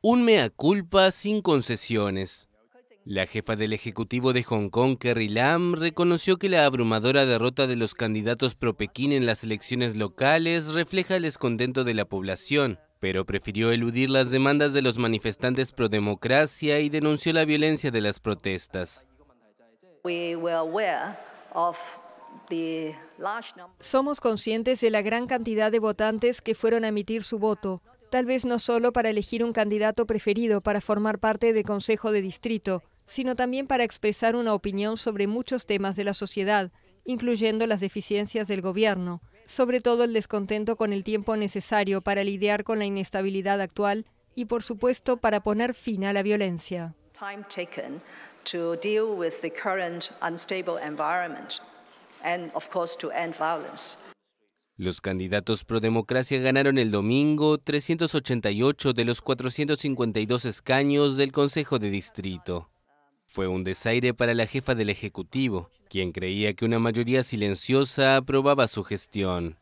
Un mea culpa sin concesiones. La jefa del Ejecutivo de Hong Kong, Kerry Lam, reconoció que la abrumadora derrota de los candidatos pro-Pekín en las elecciones locales refleja el descontento de la población, pero prefirió eludir las demandas de los manifestantes pro-democracia y denunció la violencia de las protestas. somos conscientes de la gran cantidad de votantes que fueron a emitir su voto tal vez no solo para elegir un candidato preferido para formar parte del Consejo de Distrito, sino también para expresar una opinión sobre muchos temas de la sociedad, incluyendo las deficiencias del gobierno, sobre todo el descontento con el tiempo necesario para lidiar con la inestabilidad actual y, por supuesto, para poner fin a la violencia. Los candidatos pro democracia ganaron el domingo 388 de los 452 escaños del Consejo de Distrito. Fue un desaire para la jefa del Ejecutivo, quien creía que una mayoría silenciosa aprobaba su gestión.